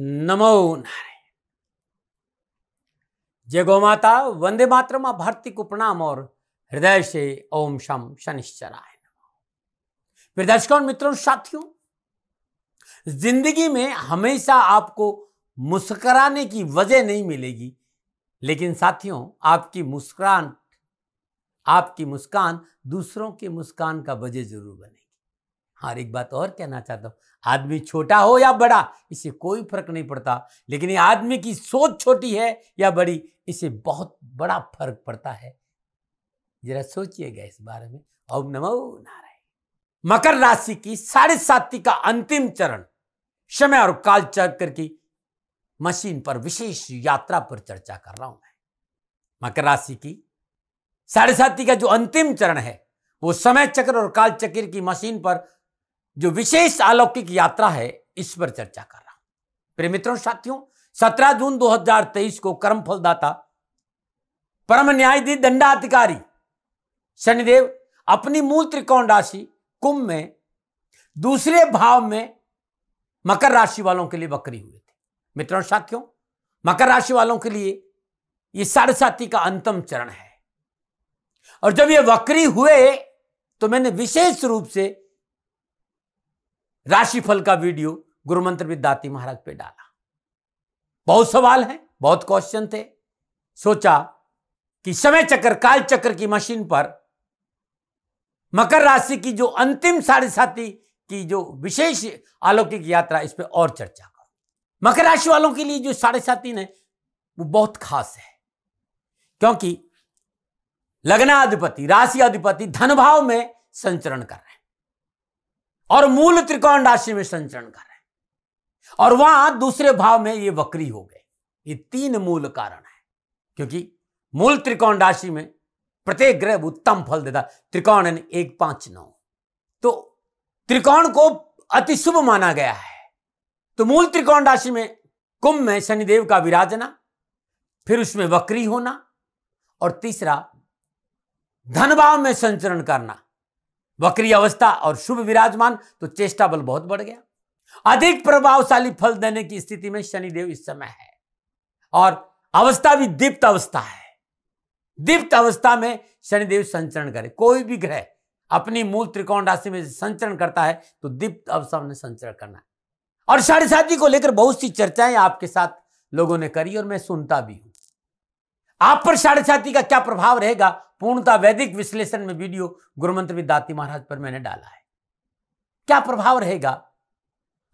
नमो नारायण जय गौ माता वंदे मातर आप भारती को प्रणाम और हृदय से ओम शम शनिश्चराय प्रिय दर्शकों मित्रों साथियों जिंदगी में हमेशा आपको मुस्कराने की वजह नहीं मिलेगी लेकिन साथियों आपकी मुस्कान आपकी मुस्कान दूसरों की मुस्कान का वजह जरूर बनेगी हाँ एक बात और कहना चाहता हूं आदमी छोटा हो या बड़ा इसे कोई फर्क नहीं पड़ता लेकिन आदमी की सोच छोटी है या बड़ी इसे बहुत बड़ा फर्क पड़ता है जरा सोचिएगा इस बारे में ओम नमो नारायण मकर राशि की साढ़े साती का अंतिम चरण समय और काल चक्र की मशीन पर विशेष यात्रा पर चर्चा कर रहा हूं मैं मकर राशि की साढ़े साती का जो अंतिम चरण है वो समय चक्र और काल चक्र की मशीन पर जो विशेष अलौकिक यात्रा है इस पर चर्चा कर रहा हूं मित्रों साथियों 17 जून 2023 को कर्म फलदाता परम न्यायाधीश दंडाधिकारी शनिदेव अपनी मूल त्रिकोण राशि कुंभ में दूसरे भाव में मकर राशि वालों के लिए बकरी हुए थे मित्रों साथियों मकर राशि वालों के लिए ये साढ़े का अंतम चरण है और जब ये वक्री हुए तो मैंने विशेष रूप से राशिफल का वीडियो गुरु मंत्र दाती महाराज पे डाला बहुत सवाल है बहुत क्वेश्चन थे सोचा कि समय चक्र काल चक्र की मशीन पर मकर राशि की जो अंतिम साढ़े साथी की जो विशेष अलौकिक यात्रा इस पर और चर्चा करो मकर राशि वालों के लिए जो साढ़े साथी ने वो बहुत खास है क्योंकि लग्नाधिपति राशि अधिपति धन भाव में संचरण कर रहे हैं और मूल त्रिकोण राशि में संचरण कर रहे हैं और वहां दूसरे भाव में ये वक्री हो गए ये तीन मूल कारण है क्योंकि मूल त्रिकोण राशि में प्रत्येक ग्रह उत्तम फल देता त्रिकोण एक पांच नौ तो त्रिकोण को अति शुभ माना गया है तो मूल त्रिकोण राशि में कुंभ में शनिदेव का विराजना फिर उसमें वक्री होना और तीसरा धनभाव में संचरण करना वक्री अवस्था और शुभ विराजमान तो चेष्टा बल बहुत बढ़ गया अधिक प्रभावशाली फल देने की स्थिति में शनिदेव इस समय है और अवस्था भी दीप्त अवस्था है दीप्त अवस्था में शनिदेव संचरण करे कोई भी ग्रह अपनी मूल त्रिकोण राशि में संचरण करता है तो दीप्त अवस्था में संचरण करना है और साढ़े साथी को लेकर बहुत सी चर्चाएं आपके साथ लोगों ने करी और मैं सुनता भी हूं आप पर साढ़े साथी का क्या प्रभाव रहेगा पूर्णता वैदिक विश्लेषण में वीडियो गुरुमंत्र विद्यार्थी महाराज पर मैंने डाला है क्या प्रभाव रहेगा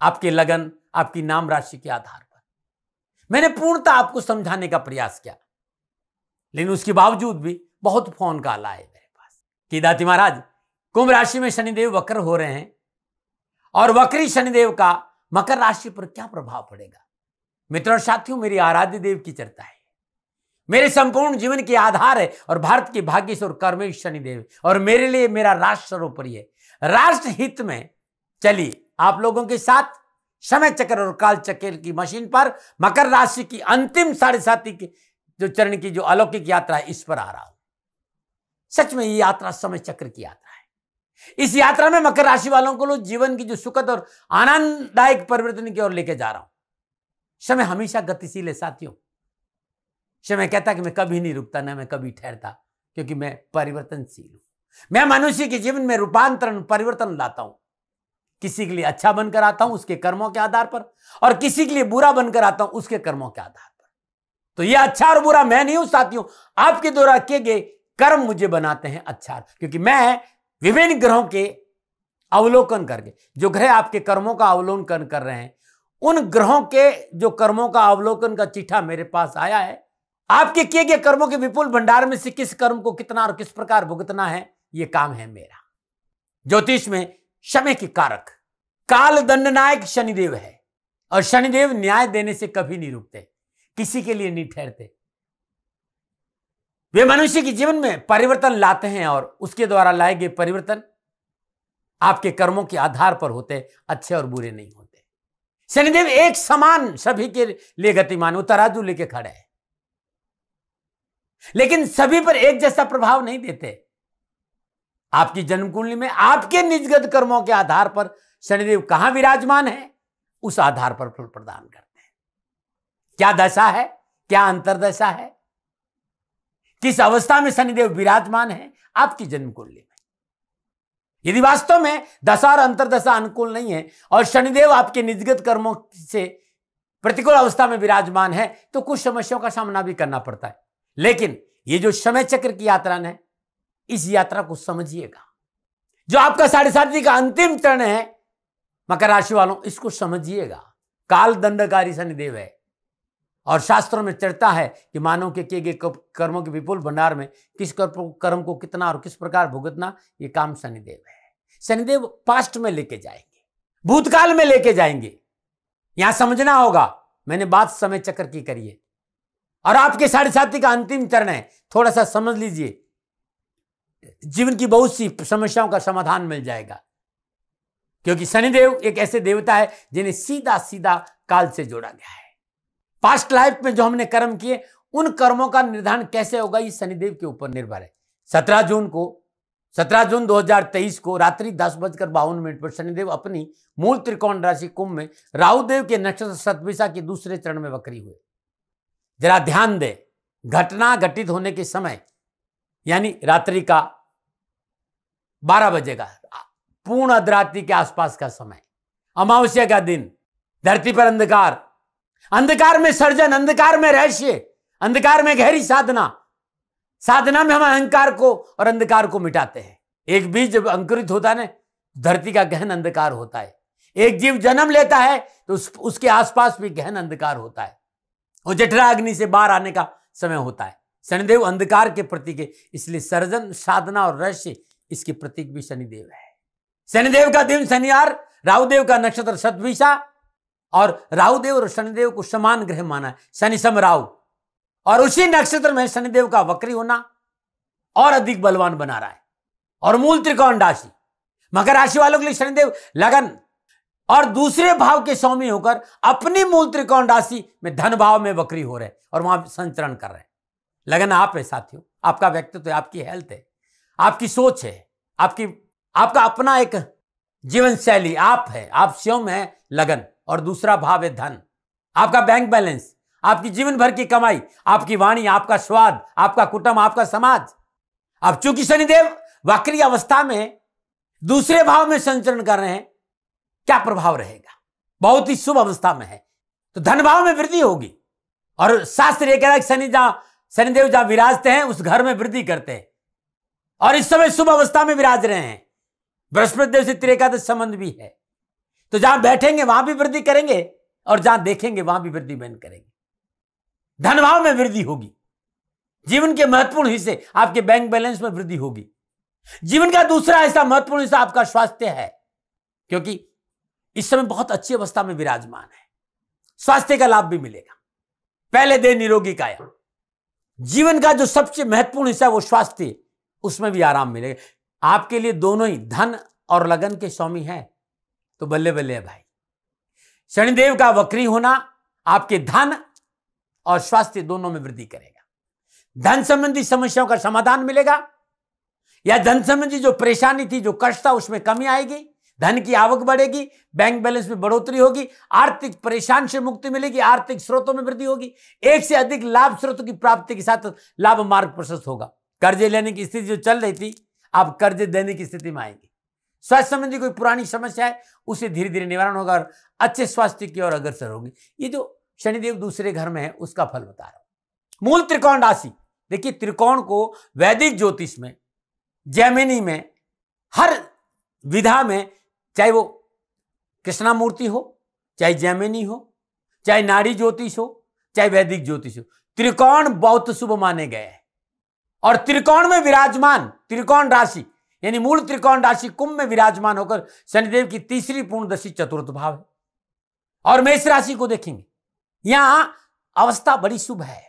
आपके लगन आपकी नाम राशि के आधार पर मैंने पूर्णता आपको समझाने का प्रयास किया लेकिन उसके बावजूद भी बहुत फोन कॉल आए मेरे पास कि दाती महाराज कुंभ राशि में शनिदेव वक्र हो रहे हैं और वक्री शनिदेव का मकर राशि पर क्या प्रभाव पड़ेगा मित्र और साथियों मेरी आराध्य देव की चर्चा है मेरे संपूर्ण जीवन के आधार है और भारत के भाग्यश्वर कर्मी शनिदेव और मेरे लिए मेरा राष्ट्र सर्वोपरि है राष्ट्र हित में चलिए आप लोगों के साथ समय चक्र और काल चक्र की मशीन पर मकर राशि की अंतिम साढ़े साथी की जो चरण की जो अलौकिक यात्रा है इस पर आ रहा हूं सच में ये यात्रा समय चक्र की यात्रा है इस यात्रा में मकर राशि वालों को लोग जीवन की जो सुखद और आनंददायक परिवर्तन की ओर लेके जा रहा हूं समय हमेशा गतिशील है साथियों से मैं कहता कि मैं कभी नहीं रुकता ना मैं कभी ठहरता क्योंकि मैं परिवर्तनशील हूं मैं मनुष्य के जीवन में रूपांतरण परिवर्तन लाता हूं किसी के लिए अच्छा बनकर आता हूं उसके कर्मों के आधार पर और किसी के लिए बुरा बनकर आता हूं उसके कर्मों के आधार पर तो यह अच्छा और बुरा मैं नहीं हूं साथियों आपके द्वारा किए गए कर्म मुझे बनाते हैं अच्छा क्योंकि मैं विभिन्न ग्रहों के अवलोकन करके जो ग्रह आपके कर्मों का अवलोकन कर रहे हैं उन ग्रहों के जो कर्मों का अवलोकन का चिट्ठा मेरे पास आया है आपके किए गए कर्मों के विपुल भंडार में से किस कर्म को कितना और किस प्रकार भुगतना है यह काम है मेरा ज्योतिष में समय के कारक काल दंड नायक शनिदेव है और शनिदेव न्याय देने से कभी नहीं रुकते किसी के लिए नहीं ठहरते वे मनुष्य के जीवन में परिवर्तन लाते हैं और उसके द्वारा लाए गए परिवर्तन आपके कर्मों के आधार पर होते अच्छे और बुरे नहीं होते शनिदेव एक समान सभी के लिए गतिमान उतराजू लेके खड़े हैं लेकिन सभी पर एक जैसा प्रभाव नहीं देते आपकी जन्म कुंडली में आपके निजगत कर्मों के आधार पर शनिदेव कहां विराजमान है उस आधार पर फल प्रदान करते हैं क्या दशा है क्या अंतरदशा है किस अवस्था में शनिदेव विराजमान है आपकी जन्म कुंडली में यदि वास्तव में दशा और अंतरदशा अनुकूल नहीं है और शनिदेव आपके निजगत कर्मों से प्रतिकूल अवस्था में विराजमान है तो कुछ समस्याओं का सामना भी करना पड़ता है लेकिन ये जो समय चक्र की यात्रा है इस यात्रा को समझिएगा जो आपका साढ़े सात का अंतिम चरण है मकर राशि वालों इसको समझिएगा काल दंडकारी शनिदेव है और शास्त्रों में चढ़ता है कि मानव के किए गए कर्मों के विपुल भंडार में किस कर्म को कितना और किस प्रकार भुगतना ये काम शनिदेव है शनिदेव पास्ट में लेके जाएंगे भूतकाल में लेके जाएंगे यहां समझना होगा मैंने बात समय चक्र की करी है और आपके साढ़े साथी का अंतिम चरण है थोड़ा सा समझ लीजिए जीवन की बहुत सी समस्याओं का समाधान मिल जाएगा क्योंकि शनिदेव एक ऐसे देवता है जिन्हें सीधा सीधा काल से जोड़ा गया है पास्ट लाइफ में जो हमने कर्म किए उन कर्मों का निर्धारण कैसे होगा ये शनिदेव के ऊपर निर्भर है सत्रह जून को सत्रह जून 2023 को रात्रि दस बजकर बावन मिनट पर शनिदेव अपनी मूल त्रिकोण राशि कुंभ में राहुदेव के नक्षत्र सतविशा के दूसरे चरण में वक्री हुए जरा ध्यान दे घटना घटित होने के समय यानी रात्रि का बारह बजे का पूर्ण अधरात्रि के आसपास का समय अमावस्या का दिन धरती पर अंधकार अंधकार में सर्जन अंधकार में रहस्य अंधकार में गहरी साधना साधना में हम अहंकार को और अंधकार को मिटाते हैं एक बीज जब अंकुरित होता है ना धरती का गहन अंधकार होता है एक जीव जन्म लेता है तो उस, उसके आसपास भी गहन अंधकार होता है और जठरा अग्नि से बाहर आने का समय होता है शनिदेव अंधकार के प्रतीक है इसलिए सर्जन साधना और रहस्य इसके प्रतीक भी शनिदेव है शनिदेव का दिन शनिवार राहुदेव का नक्षत्र सदभिषा और राहुदेव और शनिदेव को समान ग्रह माना है शनि सम राहु और उसी नक्षत्र में शनिदेव का वक्री होना और अधिक बलवान बना रहा है और मूल त्रिकोण राशि मकर राशि वालों के लिए शनिदेव लगन और दूसरे भाव के स्वामी होकर अपनी मूल त्रिकोण राशि में धन भाव में वक्री हो रहे हैं और वहां संचरण कर रहे हैं लगन आप है साथियों आपका व्यक्तित्व तो आपकी हेल्थ है आपकी सोच है आपकी आपका अपना एक जीवन शैली आप है आप स्वयं है लगन और दूसरा भाव है धन आपका बैंक बैलेंस आपकी जीवन भर की कमाई आपकी वाणी आपका स्वाद आपका कुटुंब आपका समाज अब चूंकि शनिदेव वक्री अवस्था में दूसरे भाव में संचरण कर रहे हैं क्या प्रभाव रहेगा बहुत ही शुभ अवस्था में है तो धन भाव में वृद्धि होगी और शास्त्र ये कह रहा है शनि जहां शनिदेव जहां विराजते हैं उस घर में वृद्धि करते हैं और इस समय शुभ अवस्था में विराज रहे हैं बृहस्पति देव से त्रेकादश संबंध भी है तो जहां बैठेंगे वहां भी वृद्धि करेंगे और जहां देखेंगे वहां भी वृद्धि बहन करेंगे धन भाव में वृद्धि होगी जीवन के महत्वपूर्ण हिस्से आपके बैंक बैलेंस में वृद्धि होगी जीवन का दूसरा हिस्सा महत्वपूर्ण हिस्सा आपका स्वास्थ्य है क्योंकि इस समय बहुत अच्छी अवस्था में विराजमान है स्वास्थ्य का लाभ भी मिलेगा पहले दे निरोगी काया जीवन का जो सबसे महत्वपूर्ण हिस्सा है वो स्वास्थ्य उसमें भी आराम मिलेगा आपके लिए दोनों ही धन और लगन के स्वामी हैं तो बल्ले बल्ले है भाई शनिदेव का वक्री होना आपके धन और स्वास्थ्य दोनों में वृद्धि करेगा धन संबंधी समस्याओं का समाधान मिलेगा या धन संबंधी जो परेशानी थी जो कष्ट था उसमें कमी आएगी धन की आवक बढ़ेगी बैंक बैलेंस में बढ़ोतरी होगी आर्थिक परेशान से मुक्ति मिलेगी आर्थिक स्रोतों में वृद्धि होगी एक से अधिक लाभ स्रोतों की प्राप्ति के साथ लाभ मार्ग प्रशस्त होगा कर्जे लेने की स्थिति जो चल रही थी आप कर्जे देने की स्थिति में आएंगे स्वास्थ्य संबंधी कोई पुरानी समस्या है उसे धीरे धीरे निवारण होगा और अच्छे स्वास्थ्य की ओर अग्रसर होगी ये जो शनिदेव दूसरे घर में है उसका फल बता रहा हूं मूल त्रिकोण राशि देखिए त्रिकोण को वैदिक ज्योतिष में जैमिनी में हर विधा में चाहे वो कृष्णा मूर्ति हो चाहे जैमिनी हो चाहे नारी ज्योतिष हो चाहे वैदिक ज्योतिष हो त्रिकोण बहुत शुभ माने गए हैं और त्रिकोण में विराजमान त्रिकोण राशि यानी मूल त्रिकोण राशि कुंभ में विराजमान होकर शनिदेव की तीसरी पूर्णदशी चतुर्थ भाव है और मेष राशि को देखेंगे यहां अवस्था बड़ी शुभ है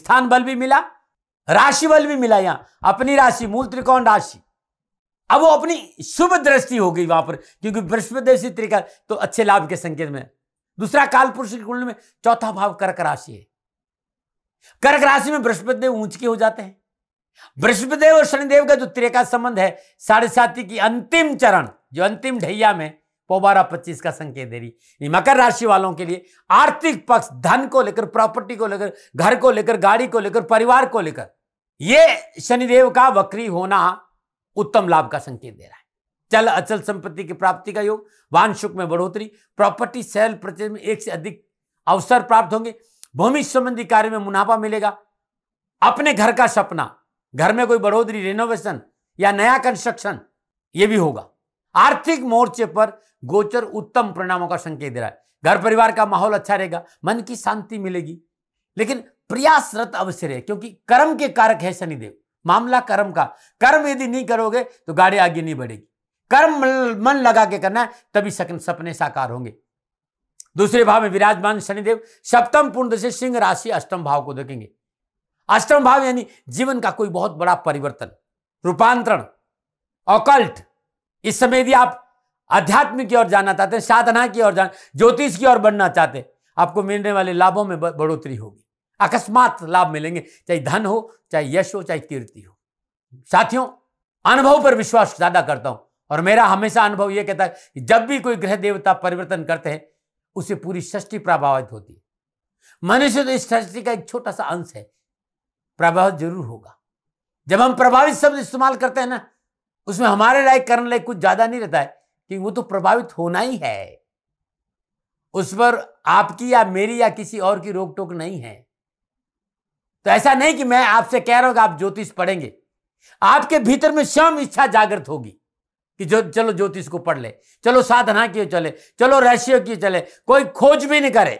स्थान बल भी मिला राशि बल भी मिला यहां अपनी राशि मूल त्रिकोण राशि अब वो अपनी शुभ दृष्टि हो गई वहां पर क्योंकि बृहस्पति से त्रिकाल तो अच्छे लाभ के संकेत में दूसरा काल पुरुष के कुंडली में चौथा भाव कर्क राशि है कर्क राशि में बृहस्पति ऊंच के हो जाते हैं बृहस्पतिदेव और शनिदेव का जो त्रिका संबंध है साढ़े साथी की अंतिम चरण जो अंतिम ढैया में पोबारा पच्चीस का संकेत दे रही मकर राशि वालों के लिए आर्थिक पक्ष धन को लेकर प्रॉपर्टी को लेकर घर को लेकर गाड़ी को लेकर परिवार को लेकर यह शनिदेव का वक्री होना उत्तम लाभ का संकेत दे रहा है चल अचल संपत्ति की प्राप्ति का योग वाहन सुख में बढ़ोतरी प्रॉपर्टी सेल परचेज में एक से अधिक अवसर प्राप्त होंगे भूमि संबंधी कार्य में मुनाफा मिलेगा अपने घर का सपना घर में कोई बढ़ोतरी रिनोवेशन या नया कंस्ट्रक्शन ये भी होगा आर्थिक मोर्चे पर गोचर उत्तम परिणामों का संकेत दे रहा है घर परिवार का माहौल अच्छा रहेगा मन की शांति मिलेगी लेकिन प्रयासरत अवश्य है क्योंकि कर्म के कारक है शनिदेव मामला कर्म का कर्म यदि नहीं करोगे तो गाड़ी आगे नहीं बढ़ेगी कर्म मन लगा के करना है तभी सपने साकार होंगे दूसरे भाव में विराजमान शनिदेव सप्तम पूर्ण से सिंह राशि अष्टम भाव को देखेंगे अष्टम भाव यानी जीवन का कोई बहुत बड़ा परिवर्तन रूपांतरण अकल्ट इस समय यदि आप अध्यात्म की ओर जाना चाहते हैं साधना की ओर जाना ज्योतिष की ओर बढ़ना चाहते हैं आपको मिलने वाले लाभों में बढ़ोतरी होगी अकस्मात लाभ मिलेंगे चाहे धन हो चाहे यश हो चाहे कीर्ति हो साथियों अनुभव पर विश्वास ज्यादा करता हूं और मेरा हमेशा अनुभव यह कहता है कि जब भी कोई ग्रह देवता परिवर्तन करते हैं उसे पूरी सृष्टि प्रभावित होती है मनुष्य तो इस सृष्टि का एक छोटा सा अंश है प्रभावित जरूर होगा जब हम प्रभावित शब्द इस्तेमाल करते हैं ना उसमें हमारे लायक करने लायक कुछ ज्यादा नहीं रहता है कि वो तो प्रभावित होना ही है उस पर आपकी या मेरी या किसी और की रोक टोक नहीं है तो ऐसा नहीं कि मैं आपसे कह रहा हूं कि आप ज्योतिष पढ़ेंगे आपके भीतर में स्वयं इच्छा जागृत होगी कि जो चलो ज्योतिष को पढ़ ले चलो साधना की चले चलो रहस्य की चले कोई खोज भी नहीं करे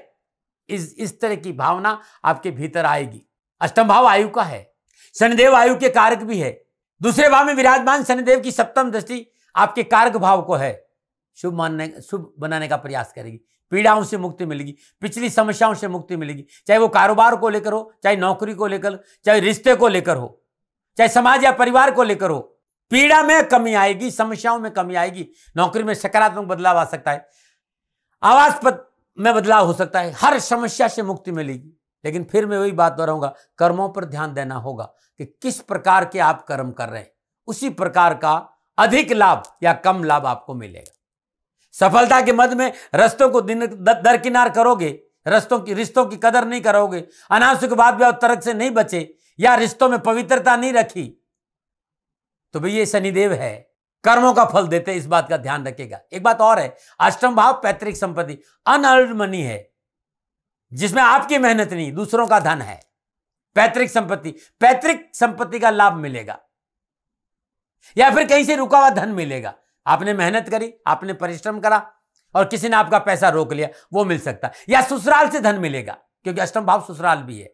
इस इस तरह की भावना आपके भीतर आएगी अष्टम भाव आयु का है शनिदेव आयु के कारक भी है दूसरे भाव में विराजमान शनिदेव की सप्तम दृष्टि आपके कारक भाव को है शुभ मानने शुभ बनाने का प्रयास करेगी पीड़ाओं से मुक्ति मिलेगी पिछली समस्याओं से मुक्ति मिलेगी चाहे वो कारोबार को लेकर हो चाहे नौकरी को लेकर चाहे रिश्ते को लेकर हो चाहे समाज या परिवार को लेकर हो पीड़ा में कमी आएगी समस्याओं में कमी आएगी नौकरी में सकारात्मक बदलाव आ सकता है आवास पद में बदलाव हो सकता है हर समस्या से मुक्ति मिलेगी लेकिन फिर मैं वही बात दोहराऊंगा कर्मों पर ध्यान देना होगा कि किस प्रकार के आप कर्म कर रहे हैं उसी प्रकार का अधिक लाभ या कम लाभ आपको मिलेगा सफलता के मद में रस्तों को दिन दरकिनार करोगे रस्तों की रिश्तों की कदर नहीं करोगे अनावश्यक बात भी और तर्क से नहीं बचे या रिश्तों में पवित्रता नहीं रखी तो भाई ये शनिदेव है कर्मों का फल देते इस बात का ध्यान रखेगा एक बात और है अष्टम भाव पैतृक संपत्ति अनअर्ड मनी है जिसमें आपकी मेहनत नहीं दूसरों का धन है पैतृक संपत्ति पैतृक संपत्ति का लाभ मिलेगा या फिर कहीं से रुका हुआ धन मिलेगा आपने मेहनत करी आपने परिश्रम करा और किसी ने आपका पैसा रोक लिया वो मिल सकता या ससुराल से धन मिलेगा क्योंकि अष्टम भाव ससुराल भी है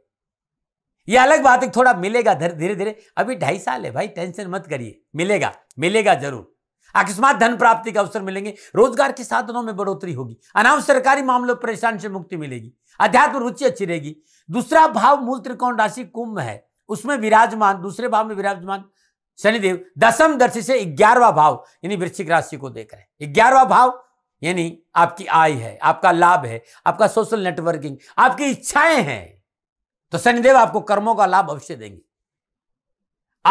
यह अलग बात है थोड़ा मिलेगा धीरे धीरे अभी ढाई साल है भाई टेंशन मत करिए मिलेगा मिलेगा जरूर अकस्मात धन प्राप्ति के अवसर मिलेंगे रोजगार के साधनों में बढ़ोतरी होगी अनाम सरकारी मामलों परेशान से मुक्ति मिलेगी अध्यात्म रुचि अच्छी रहेगी दूसरा भाव मूल त्रिकोण राशि कुंभ है उसमें विराजमान दूसरे भाव में विराजमान शनिदेव दसम दर्शी से ग्यारहवा भाव यानी वृश्चिक राशि को देख रहे हैं ग्यारहवा भाव यानी आपकी आय है आपका लाभ है आपका सोशल नेटवर्किंग आपकी इच्छाएं हैं तो शनिदेव आपको कर्मों का लाभ अवश्य देंगे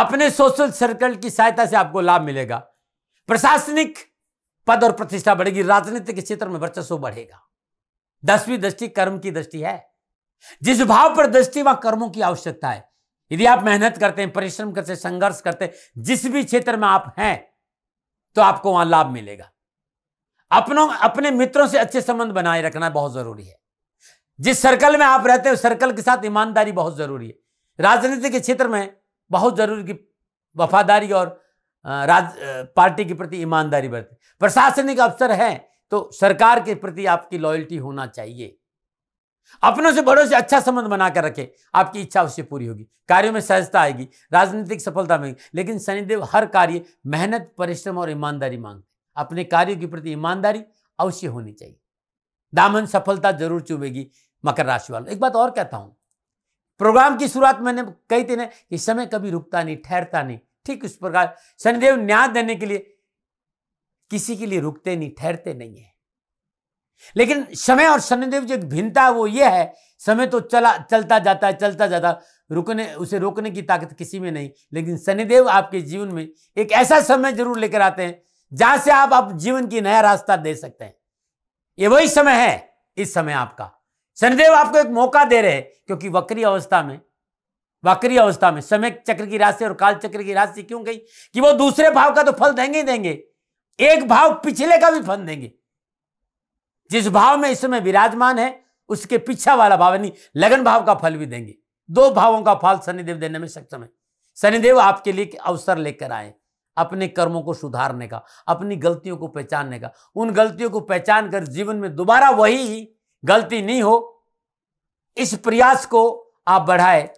अपने सोशल सर्कल की सहायता से आपको लाभ मिलेगा प्रशासनिक पद और प्रतिष्ठा बढ़ेगी राजनीतिक के क्षेत्र में वर्चस्व बढ़ेगा दसवीं दृष्टि कर्म की दृष्टि है जिस भाव पर दृष्टि व कर्मों की आवश्यकता है यदि आप मेहनत करते हैं परिश्रम करते हैं संघर्ष करते हैं जिस भी क्षेत्र में आप हैं तो आपको वहां लाभ मिलेगा अपनों अपने मित्रों से अच्छे संबंध बनाए रखना बहुत जरूरी है जिस सर्कल में आप रहते उस सर्कल के साथ ईमानदारी बहुत जरूरी है राजनीति के क्षेत्र में बहुत जरूरी की वफादारी और राज पार्टी के प्रति ईमानदारी बरते प्रशासनिक अफसर हैं तो सरकार के प्रति आपकी लॉयल्टी होना चाहिए अपनों से बड़ों से अच्छा संबंध बनाकर रखें आपकी इच्छा उससे पूरी होगी कार्यों में सहजता आएगी राजनीतिक सफलता मिलेगी लेकिन शनिदेव हर कार्य मेहनत परिश्रम और ईमानदारी मांगते अपने कार्यों के प्रति ईमानदारी अवश्य होनी चाहिए दामन सफलता जरूर चुभेगी मकर राशि वालों एक बात और कहता हूं प्रोग्राम की शुरुआत मैंने कही थी ना कि समय कभी रुकता नहीं ठहरता नहीं ठीक उस प्रकार शनिदेव न्याय देने के लिए किसी के लिए रुकते नहीं ठहरते नहीं है लेकिन समय और शनिदेव जो एक भिन्नता है वो ये है समय तो चला चलता जाता है चलता जाता रुकने उसे रोकने की ताकत किसी में नहीं लेकिन शनिदेव आपके जीवन में एक ऐसा समय जरूर लेकर आते हैं जहां से आप, आप जीवन की नया रास्ता दे सकते हैं ये वही समय है इस समय आपका शनिदेव आपको एक मौका दे रहे हैं क्योंकि वक्री अवस्था में वक्री अवस्था में समय चक्र की राशि और काल चक्र की राशि क्यों गई कि वो दूसरे भाव का तो फल देंगे ही देंगे एक भाव पिछले का भी फल देंगे जिस भाव में इस समय विराजमान है उसके पीछा वाला भाव यानी लगन भाव का फल भी देंगे दो भावों का फल शनिदेव देने में सक्षम है शनिदेव आपके लिए अवसर लेकर आए अपने कर्मों को सुधारने का अपनी गलतियों को पहचानने का उन गलतियों को पहचान कर जीवन में दोबारा वही गलती नहीं हो इस प्रयास को आप बढ़ाए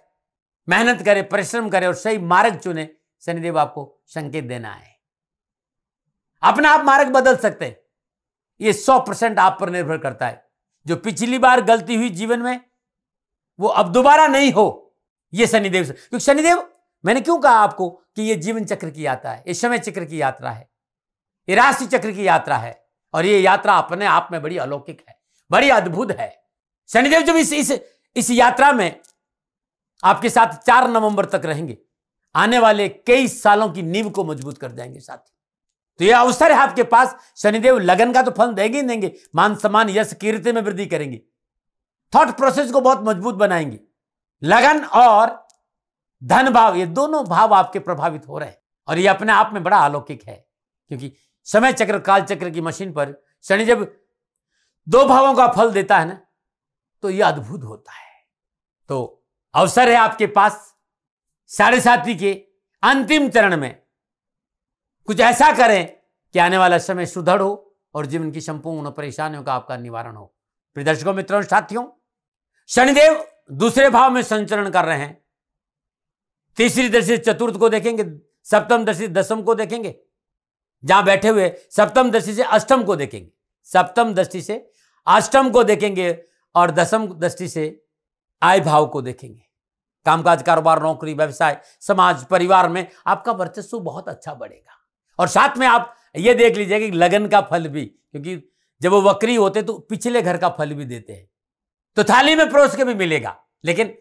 मेहनत करें परिश्रम करें और सही मार्ग चुने शनिदेव आपको संकेत देना है अपना आप मार्ग बदल सकते हैं ये सौ परसेंट आप पर निर्भर करता है जो पिछली बार गलती हुई जीवन में वो अब दोबारा नहीं हो ये शनिदेव से क्योंकि शनिदेव मैंने क्यों कहा आपको कि ये जीवन चक्र की यात्रा है ये समय चक्र की यात्रा है ये राशि चक्र की यात्रा है और ये यात्रा अपने आप में बड़ी अलौकिक है बड़ी अद्भुत है शनिदेव जब इस इस इस यात्रा में आपके साथ चार नवंबर तक रहेंगे आने वाले कई सालों की नींव को मजबूत कर जाएंगे साथी तो यह अवसर है आपके पास शनिदेव लगन का तो फल देंगे ही देंगे मान सम्मान यश कीर्ति में वृद्धि करेंगे थॉट प्रोसेस को बहुत मजबूत बनाएंगे लगन और धन भाव ये दोनों भाव आपके प्रभावित हो रहे हैं और ये अपने आप में बड़ा अलौकिक है क्योंकि समय चक्र काल चक्र की मशीन पर शनि जब दो भावों का फल देता है ना तो यह अद्भुत होता है तो अवसर है आपके पास साढ़े साथी के अंतिम चरण में कुछ ऐसा करें कि आने वाला समय सुदृढ़ हो और जीवन की संपूर्ण परेशानियों का आपका निवारण हो प्रिय दर्शकों मित्रों साथियों शनिदेव दूसरे भाव में संचरण कर रहे हैं तीसरी दृष्टि चतुर्थ को देखेंगे सप्तम दृष्टि दसम को देखेंगे जहां बैठे हुए सप्तम दृष्टि से अष्टम को देखेंगे सप्तम दृष्टि से अष्टम को देखेंगे और दसम दृष्टि से आय भाव को देखेंगे कामकाज कारोबार नौकरी व्यवसाय समाज परिवार में आपका वर्चस्व बहुत अच्छा बढ़ेगा और साथ में आप ये देख लीजिए कि लगन का फल भी क्योंकि जब वो वक्री होते तो पिछले घर का फल भी देते हैं तो थाली में परोस के भी मिलेगा लेकिन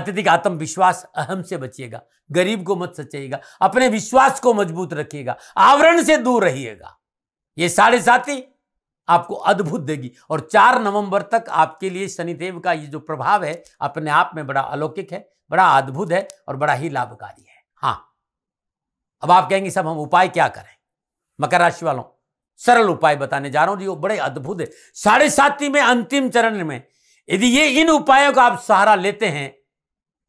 अत्यधिक आत्मविश्वास अहम से बचिएगा गरीब को मत सचेगा अपने विश्वास को मजबूत रखिएगा आवरण से दूर रहिएगा ये साढ़े साथी आपको अद्भुत देगी और चार नवंबर तक आपके लिए शनिदेव का ये जो प्रभाव है अपने आप में बड़ा अलौकिक है बड़ा अद्भुत है और बड़ा ही लाभकारी है हाँ अब आप कहेंगे सब हम उपाय क्या करें मकर राशि वालों सरल उपाय बताने जा रहा हूं जी वो बड़े अद्भुत है साढ़े सातवीं में अंतिम चरण में यदि ये इन उपायों का आप सहारा लेते हैं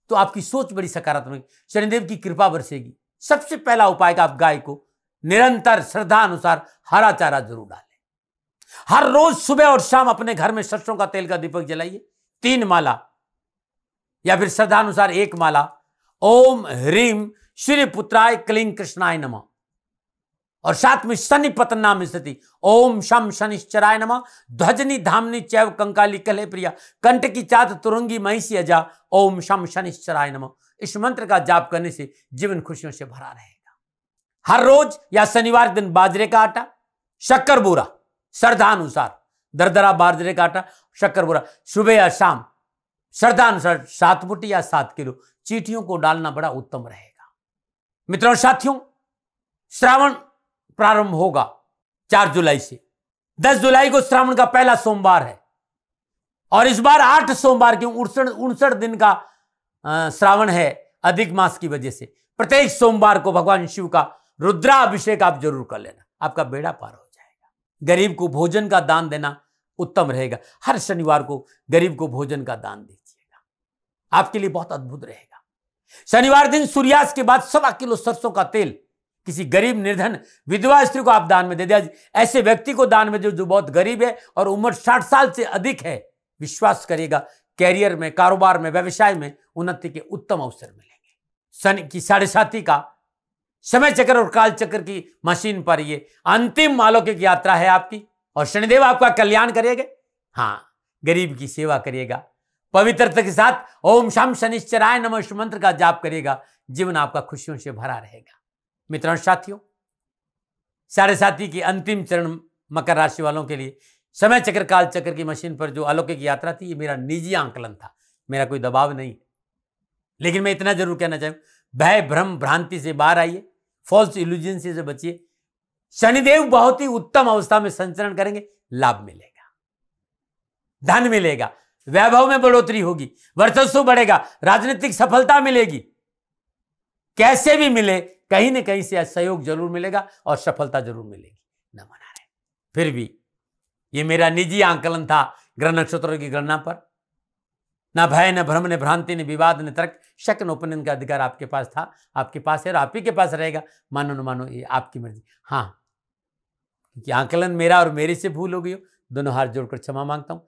तो आपकी सोच बड़ी सकारात्मक शनिदेव की कृपा बरसेगी सबसे पहला उपाय का तो आप गाय को निरंतर श्रद्धा अनुसार हरा चारा जरूर डालें हर रोज सुबह और शाम अपने घर में सरसों का तेल का दीपक जलाइए तीन माला या फिर श्रद्धा अनुसार एक माला ओम ह्रीम श्री पुत्राय क्लिंग कृष्णाय नमः और साथ में शनि पतन नाम स्थिति ओम शम शनिश्चराय नमः ध्वजनी धामनी चैव कंकाली कले प्रिया कंठ की चात तुरंगी महिषी अजा ओम शम शनिश्चराय नमः इस मंत्र का जाप करने से जीवन खुशियों से भरा रहेगा हर रोज या शनिवार दिन बाजरे का आटा शक्कर बूरा श्रद्धानुसार दरदरा बाजरे का आटा शक्कर बूरा सुबह या शाम श्रद्धानुसार सात मुठी या सात किलो चीटियों को डालना बड़ा उत्तम रहेगा मित्रों साथियों श्रावण प्रारंभ होगा चार जुलाई से दस जुलाई को श्रावण का पहला सोमवार है और इस बार आठ सोमवार के उनसठ दिन का श्रावण है अधिक मास की वजह से प्रत्येक सोमवार को भगवान शिव का रुद्राभिषेक आप जरूर कर लेना आपका बेड़ा पार हो जाएगा गरीब को भोजन का दान देना उत्तम रहेगा हर शनिवार को गरीब को भोजन का दान दीजिएगा आपके लिए बहुत अद्भुत रहेगा शनिवार दिन सूर्यास्त के बाद सवा किलो सरसों का तेल किसी गरीब निर्धन विधवा स्त्री को आप दान में दे दिया ऐसे व्यक्ति को दान में दे जो बहुत गरीब है और उम्र साठ साल से अधिक है विश्वास करेगा कैरियर में कारोबार में व्यवसाय में उन्नति के उत्तम अवसर मिलेंगे शनि की साढ़े साथी का समय चक्र और काल चक्र की मशीन पर ये अंतिम अलौकिक यात्रा है आपकी और शनिदेव आपका कल्याण करेगा हाँ गरीब की सेवा करिएगा पवित्रता के साथ ओम शाम शनिश्चराय नम मंत्र का जाप करेगा जीवन आपका खुशियों से भरा रहेगा मित्रों साथियों साढ़े साथी की अंतिम चरण मकर राशि वालों के लिए समय चक्र काल चक्र की मशीन पर जो अलौकिक यात्रा थी ये मेरा निजी आंकलन था मेरा कोई दबाव नहीं है लेकिन मैं इतना जरूर कहना चाहूँ भय भ्रम भ्रांति से बाहर आइए फॉल्स इल्यूजन से बचिए शनिदेव बहुत ही उत्तम अवस्था में संचरण करेंगे लाभ मिलेगा धन मिलेगा वैभव में बढ़ोतरी होगी वर्चस्व बढ़ेगा राजनीतिक सफलता मिलेगी कैसे भी मिले कहीं ना कहीं से सहयोग जरूर मिलेगा और सफलता जरूर मिलेगी न मना रहे फिर भी ये मेरा निजी आंकलन था ग्रह नक्षत्रों की गणना पर ना भय न भ्रम न भ्रांति न विवाद न तर्क शक न उपनयन का अधिकार आपके पास था आपके पास है और आप ही के पास रहेगा मानो न मानो ये आपकी मर्जी हाँ क्योंकि आंकलन मेरा और मेरे से भूल हो गई हो दोनों हाथ जोड़कर क्षमा मांगता हूँ